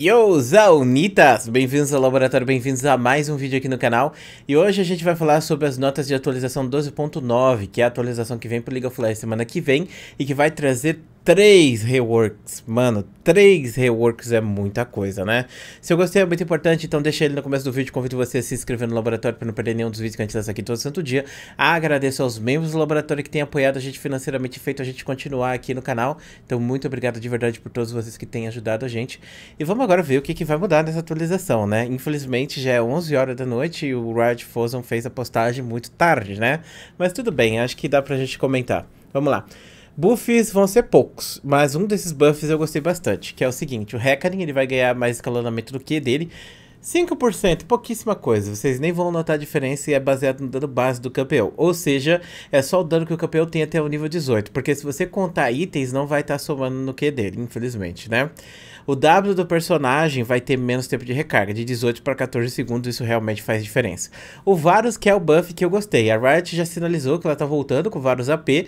Yo, Zaunitas! Bem-vindos ao Laboratório, bem-vindos a mais um vídeo aqui no canal. E hoje a gente vai falar sobre as notas de atualização 12.9, que é a atualização que vem para o League of Legends semana que vem e que vai trazer três reworks, mano, três reworks é muita coisa, né? Se eu gostei é muito importante, então deixa ele no começo do vídeo, convido você a se inscrever no Laboratório para não perder nenhum dos vídeos que a gente lança aqui todo santo dia. Agradeço aos membros do Laboratório que têm apoiado a gente financeiramente e feito a gente continuar aqui no canal. Então muito obrigado de verdade por todos vocês que têm ajudado a gente. E vamos agora ver o que, que vai mudar nessa atualização, né? Infelizmente já é 11 horas da noite e o Riot Fozon fez a postagem muito tarde, né? Mas tudo bem, acho que dá pra gente comentar. Vamos lá. Buffs vão ser poucos, mas um desses buffs eu gostei bastante, que é o seguinte, o Hecarim ele vai ganhar mais escalonamento do que dele, 5%, pouquíssima coisa, vocês nem vão notar a diferença e é baseado no dano base do campeão, ou seja, é só o dano que o campeão tem até o nível 18, porque se você contar itens não vai estar tá somando no Q dele, infelizmente, né? O W do personagem vai ter menos tempo de recarga, de 18 para 14 segundos, isso realmente faz diferença. O Varus, que é o buff que eu gostei. A Riot já sinalizou que ela tá voltando com o Varus AP e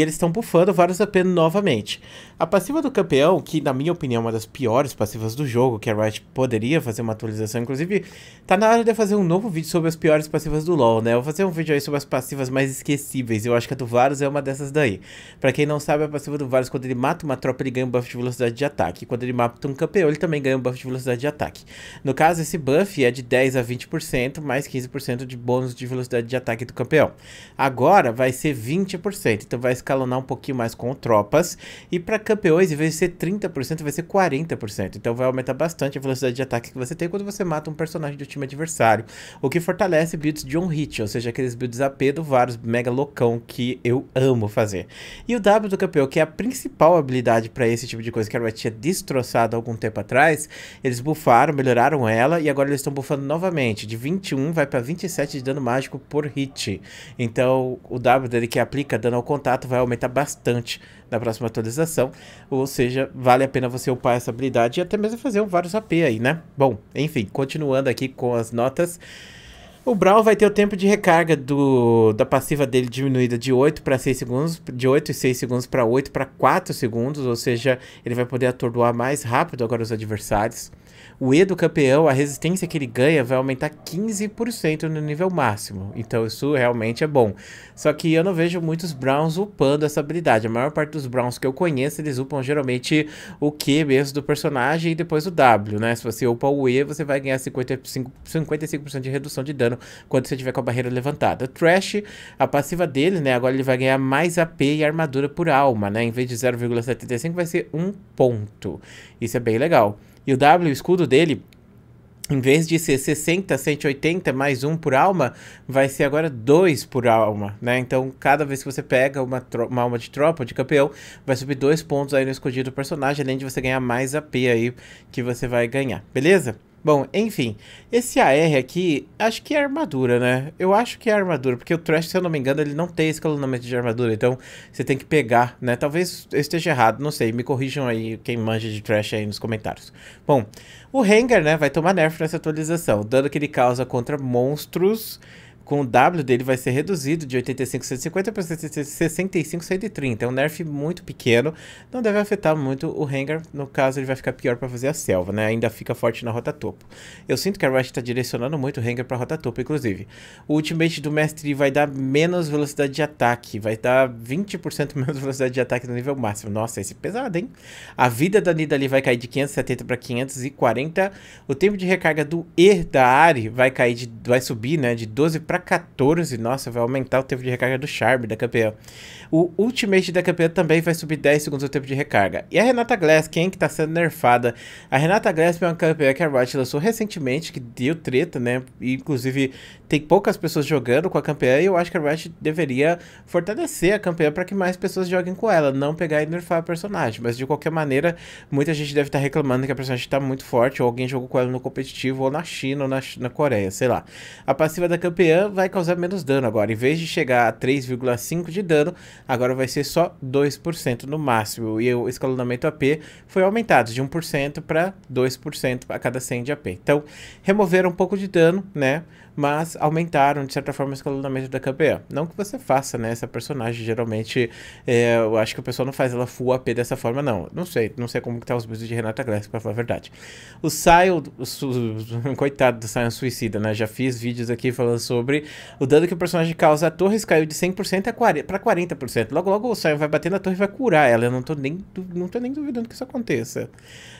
eles estão bufando o Varus AP novamente. A passiva do campeão, que na minha opinião é uma das piores passivas do jogo, que a Riot poderia fazer uma atualização, inclusive, tá na hora de fazer um novo vídeo sobre as piores passivas do LoL, né? Eu vou fazer um vídeo aí sobre as passivas mais esquecíveis, eu acho que a do Varus é uma dessas daí. Para quem não sabe, a passiva do Varus, quando ele mata uma tropa, ele ganha um buff de velocidade de ataque. Quando ele mata um campeão, ele também ganha um buff de velocidade de ataque. No caso, esse buff é de 10 a 20%, mais 15% de bônus de velocidade de ataque do campeão. Agora vai ser 20%, então vai escalonar um pouquinho mais com tropas. E para campeões, em vez de ser 30%, vai ser 40%. Então vai aumentar bastante a velocidade de ataque que você tem quando você mata um personagem do time adversário. O que fortalece builds de on hit, ou seja, aqueles builds AP do Varus mega loucão que eu amo fazer. E o W do campeão, que é a principal habilidade para esse tipo de coisa, que a Riot tinha destroçado lançado algum tempo atrás, eles bufaram, melhoraram ela e agora eles estão bufando novamente. De 21 vai para 27 de dano mágico por hit. Então o W dele que aplica dano ao contato vai aumentar bastante na próxima atualização. Ou seja, vale a pena você upar essa habilidade e até mesmo fazer um vários AP aí, né? Bom, enfim, continuando aqui com as notas. O Brawl vai ter o tempo de recarga do, da passiva dele diminuída de 8 para 6 segundos, de 8 e 6 segundos para 8 para 4 segundos, ou seja, ele vai poder atordoar mais rápido agora os adversários. O E do campeão, a resistência que ele ganha vai aumentar 15% no nível máximo. Então isso realmente é bom. Só que eu não vejo muitos Browns upando essa habilidade. A maior parte dos Browns que eu conheço, eles upam geralmente o Q mesmo do personagem e depois o W, né? Se você upa o E, você vai ganhar 55%, 55 de redução de dano quando você tiver com a barreira levantada. Trash, a passiva dele, né? Agora ele vai ganhar mais AP e armadura por alma, né? Em vez de 0,75 vai ser 1 ponto. Isso é bem legal. E o W, o escudo dele, em vez de ser 60, 180 mais um por alma, vai ser agora dois por alma, né? Então, cada vez que você pega uma, uma alma de tropa, de campeão, vai subir dois pontos aí no escudinho do personagem, além de você ganhar mais AP aí que você vai ganhar, beleza? Bom, enfim, esse AR aqui, acho que é armadura, né? Eu acho que é armadura, porque o Trash, se eu não me engano, ele não tem escalonamento de armadura, então você tem que pegar, né? Talvez eu esteja errado, não sei, me corrijam aí quem manja de Trash aí nos comentários. Bom, o Hanger, né, vai tomar nerf nessa atualização, o dano que ele causa contra monstros com o W dele vai ser reduzido de 85-150 para 65 65-130. É um nerf muito pequeno, não deve afetar muito o hangar, no caso ele vai ficar pior para fazer a selva, né? Ainda fica forte na rota topo. Eu sinto que a Rush está direcionando muito o hangar para a rota topo, inclusive. O ultimate do Mestre vai dar menos velocidade de ataque, vai dar 20% menos velocidade de ataque no nível máximo. Nossa, esse é pesado, hein? A vida da nida ali vai cair de 570 para 540. O tempo de recarga do E da Ari vai cair de, vai subir, né, de 12 para para 14. Nossa, vai aumentar o tempo de recarga do Charme da campeã. O Ultimate da campeã também vai subir 10 segundos o tempo de recarga. E a Renata Glass, quem que tá sendo nerfada? A Renata Glass é uma campeã que a Riot lançou recentemente, que deu treta, né? E, inclusive, tem poucas pessoas jogando com a campeã e eu acho que a Riot deveria fortalecer a campeã para que mais pessoas joguem com ela, não pegar e nerfar a personagem. Mas, de qualquer maneira, muita gente deve estar tá reclamando que a personagem tá muito forte ou alguém jogou com ela no competitivo ou na China ou na, na Coreia, sei lá. A passiva da campeã vai causar menos dano agora. Em vez de chegar a 3,5 de dano, agora vai ser só 2% no máximo. E o escalonamento AP foi aumentado de 1% para 2% a cada 100 de AP. Então, removeram um pouco de dano, né? mas aumentaram, de certa forma, o escalonamento da campeã. Não que você faça, né? Essa personagem, geralmente, é, eu acho que a pessoa não faz ela full AP dessa forma, não. Não sei, não sei como que tá os bichos de Renata Glass, pra falar a verdade. O Sion, coitado do Sion é Suicida, né? Já fiz vídeos aqui falando sobre o dano que o personagem causa. A torres caiu de 100% a 40, pra 40%. Logo, logo o Sion vai bater na torre e vai curar ela. Eu não tô nem, não tô nem duvidando que isso aconteça.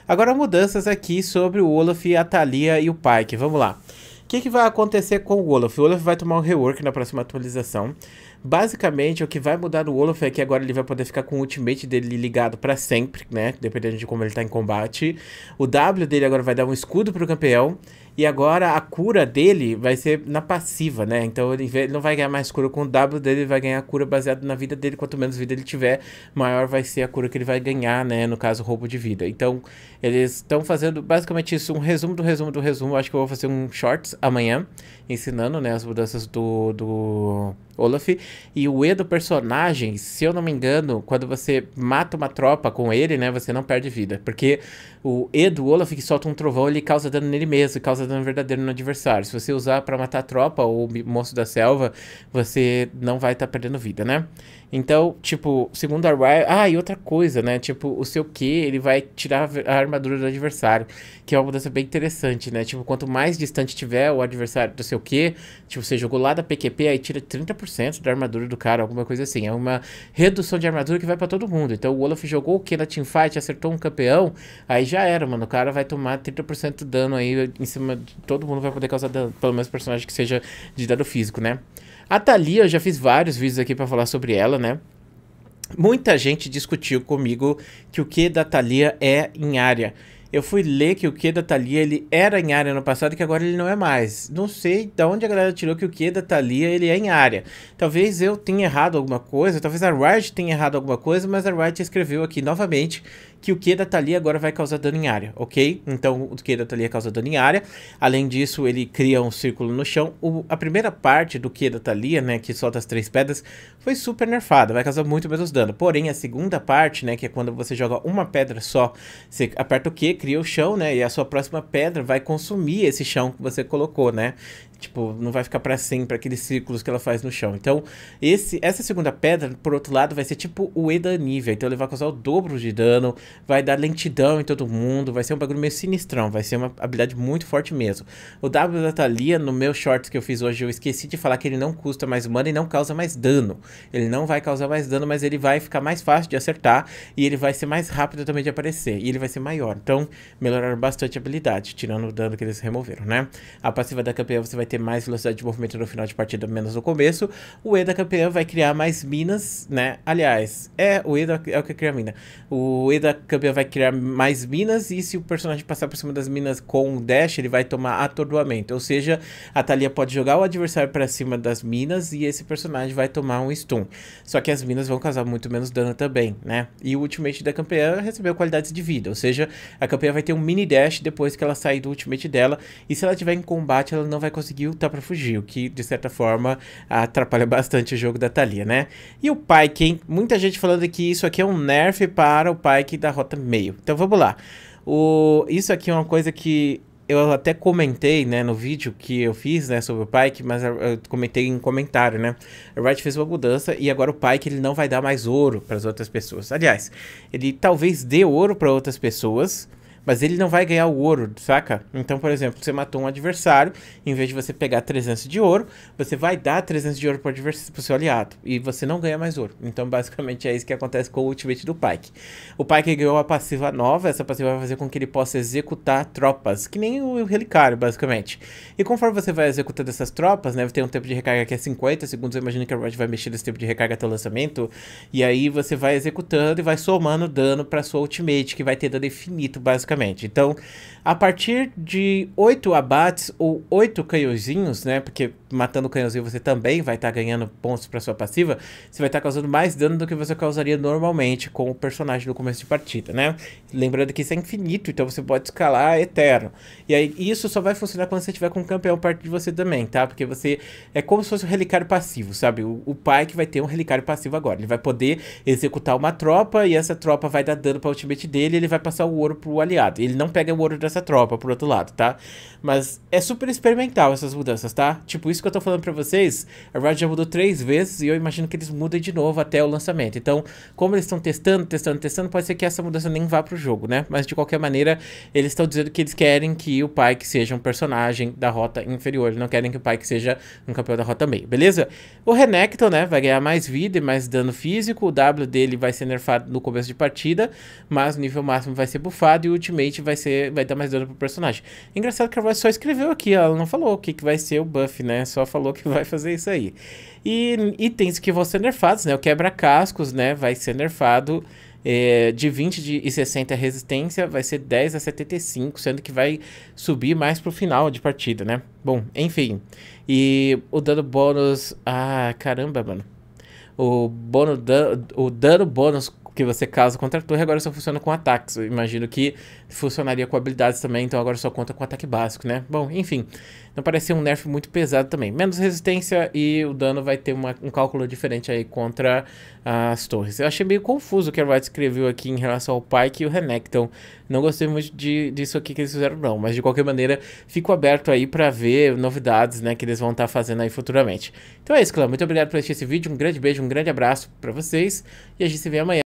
Agora, mudanças aqui sobre o Olaf, a Thalia e o Pike. Vamos lá. O que, que vai acontecer com o Olaf? O Olaf vai tomar um rework na próxima atualização. Basicamente, o que vai mudar no Olaf é que agora ele vai poder ficar com o ultimate dele ligado para sempre, né? Dependendo de como ele tá em combate. O W dele agora vai dar um escudo pro campeão. E agora a cura dele vai ser na passiva, né? Então ele, ele não vai ganhar mais cura com o W dele, ele vai ganhar cura baseado na vida dele. Quanto menos vida ele tiver, maior vai ser a cura que ele vai ganhar, né? No caso, roubo de vida. Então eles estão fazendo basicamente isso, um resumo do resumo do resumo. Acho que eu vou fazer um shorts amanhã, ensinando, né? As mudanças do, do Olaf. E o E do personagem, se eu não me engano, quando você mata uma tropa com ele, né? Você não perde vida. Porque o E do Olaf que solta um trovão, ele causa dano nele mesmo, causa causa tá dano verdadeiro no adversário. Se você usar para matar a tropa ou o moço da selva, você não vai estar tá perdendo vida, né? Então, tipo, segundo a Riot... Ah, e outra coisa, né? Tipo, o seu Q, ele vai tirar a armadura do adversário, que é uma mudança bem interessante, né? Tipo, quanto mais distante tiver o adversário do seu Q, tipo, você jogou lá da PQP, aí tira 30% da armadura do cara, alguma coisa assim. É uma redução de armadura que vai para todo mundo. Então, o Olaf jogou o Q na teamfight, acertou um campeão, aí já era, mano. O cara vai tomar 30% de dano aí em cima... De... Todo mundo vai poder causar dano, pelo menos personagem que seja de dano físico, né? A Thalia, eu já fiz vários vídeos aqui para falar sobre ela, né? Muita gente discutiu comigo que o que da Thalia é em área. Eu fui ler que o que da Thalia ele era em área no passado e que agora ele não é mais. Não sei de onde a galera tirou que o que da Thalia ele é em área. Talvez eu tenha errado alguma coisa, talvez a Riot tenha errado alguma coisa, mas a Riot escreveu aqui novamente que o Keda da tá ali agora vai causar dano em área, ok? Então o Keda da tá ali causa dano em área. Além disso, ele cria um círculo no chão. O, a primeira parte do Keda Thalia, tá né, que solta as três pedras, foi super nerfada, vai causar muito menos dano. Porém, a segunda parte, né, que é quando você joga uma pedra só, você aperta o Q, cria o chão, né, e a sua próxima pedra vai consumir esse chão que você colocou, né? Tipo, não vai ficar para sempre aqueles círculos que ela faz no chão. Então, esse, essa segunda pedra, por outro lado, vai ser tipo o Eda nível Então ele vai causar o dobro de dano, vai dar lentidão em todo mundo, vai ser um bagulho meio sinistrão, vai ser uma habilidade muito forte mesmo. O W da Thalia, no meu shorts que eu fiz hoje, eu esqueci de falar que ele não custa mais mana e não causa mais dano. Ele não vai causar mais dano, mas ele vai ficar mais fácil de acertar e ele vai ser mais rápido também de aparecer. E ele vai ser maior. Então, melhoraram bastante a habilidade, tirando o dano que eles removeram, né? A passiva da campeã você vai vai ter mais velocidade de movimento no final de partida, menos no começo. O Eda campeão vai criar mais minas, né? Aliás, é, o Eda é o que cria mina. O Eda campeão vai criar mais minas e se o personagem passar por cima das minas com um dash, ele vai tomar atordoamento. Ou seja, a Thalia pode jogar o adversário para cima das minas e esse personagem vai tomar um stun. Só que as minas vão causar muito menos dano também, né? E o ultimate da campeã recebeu qualidades de vida, ou seja, a campeã vai ter um mini dash depois que ela sair do ultimate dela e se ela tiver em combate, ela não vai conseguir conseguiu tá para fugir, o que de certa forma atrapalha bastante o jogo da Thalia, né? E o Pike, Muita gente falando que isso aqui é um nerf para o que da rota meio. Então vamos lá. O... Isso aqui é uma coisa que eu até comentei, né, no vídeo que eu fiz, né, sobre o que mas eu comentei em comentário, né, a Riot fez uma mudança e agora o que ele não vai dar mais ouro para as outras pessoas. Aliás, ele talvez dê ouro para outras pessoas, mas ele não vai ganhar o ouro, saca? Então, por exemplo, você matou um adversário, em vez de você pegar 300 de ouro, você vai dar 300 de ouro pro, pro seu aliado. E você não ganha mais ouro. Então, basicamente, é isso que acontece com o ultimate do Pike. O Pike ganhou uma passiva nova, essa passiva vai fazer com que ele possa executar tropas, que nem o relicário, basicamente. E conforme você vai executando essas tropas, né, tem um tempo de recarga que é 50 segundos, eu imagino que a Riot vai mexer nesse tempo de recarga até o lançamento, e aí você vai executando e vai somando dano para sua ultimate, que vai ter dano infinito, basicamente então, a partir de oito abates ou oito canhãozinhos, né? Porque matando o canhãozinho você também vai estar tá ganhando pontos para sua passiva. Você vai estar tá causando mais dano do que você causaria normalmente com o personagem no começo de partida, né? Lembrando que isso é infinito, então você pode escalar eterno. E aí isso só vai funcionar quando você tiver com um campeão perto de você também, tá? Porque você é como se fosse um relicário passivo, sabe? O, o pai que vai ter um relicário passivo agora, ele vai poder executar uma tropa e essa tropa vai dar dano para o ultimate dele, e ele vai passar o ouro para o aliado ele não pega o ouro dessa tropa, por outro lado, tá? Mas é super experimental essas mudanças, tá? Tipo, isso que eu tô falando pra vocês, a Riot já mudou três vezes e eu imagino que eles mudem de novo até o lançamento. Então, como eles estão testando, testando, testando, pode ser que essa mudança nem vá pro jogo, né? Mas de qualquer maneira, eles estão dizendo que eles querem que o Pyke seja um personagem da rota inferior. Eles não querem que o Pyke seja um campeão da rota meio, beleza? O Renekton, né, vai ganhar mais vida e mais dano físico. O W dele vai ser nerfado no começo de partida, mas o nível máximo vai ser buffado e o último Ultimate vai ser vai dar mais dano pro personagem. Engraçado que ela só escreveu aqui, ela não falou o que, que vai ser o buff, né? Só falou que vai fazer isso aí. E itens que vão ser nerfados, né? O quebra-cascos, né? Vai ser nerfado. É, de 20 de, e 60 resistência vai ser 10 a 75, sendo que vai subir mais pro final de partida, né? Bom, enfim. E o dano bônus. Ah, caramba, mano. O, bônus, o dano bônus porque você casa contra a torre, agora só funciona com ataques. Eu imagino que funcionaria com habilidades também, então agora só conta com ataque básico, né? Bom, enfim. Não parece ser um nerf muito pesado também. Menos resistência e o dano vai ter uma, um cálculo diferente aí contra as torres. Eu achei meio confuso o que a Riot escreveu aqui em relação ao Pike e o Renekton. Não gostei muito de, disso aqui que eles fizeram não, mas de qualquer maneira fico aberto aí para ver novidades, né, que eles vão estar tá fazendo aí futuramente. Então é isso, clã. Muito obrigado por assistir esse vídeo, um grande beijo, um grande abraço para vocês e a gente se vê amanhã.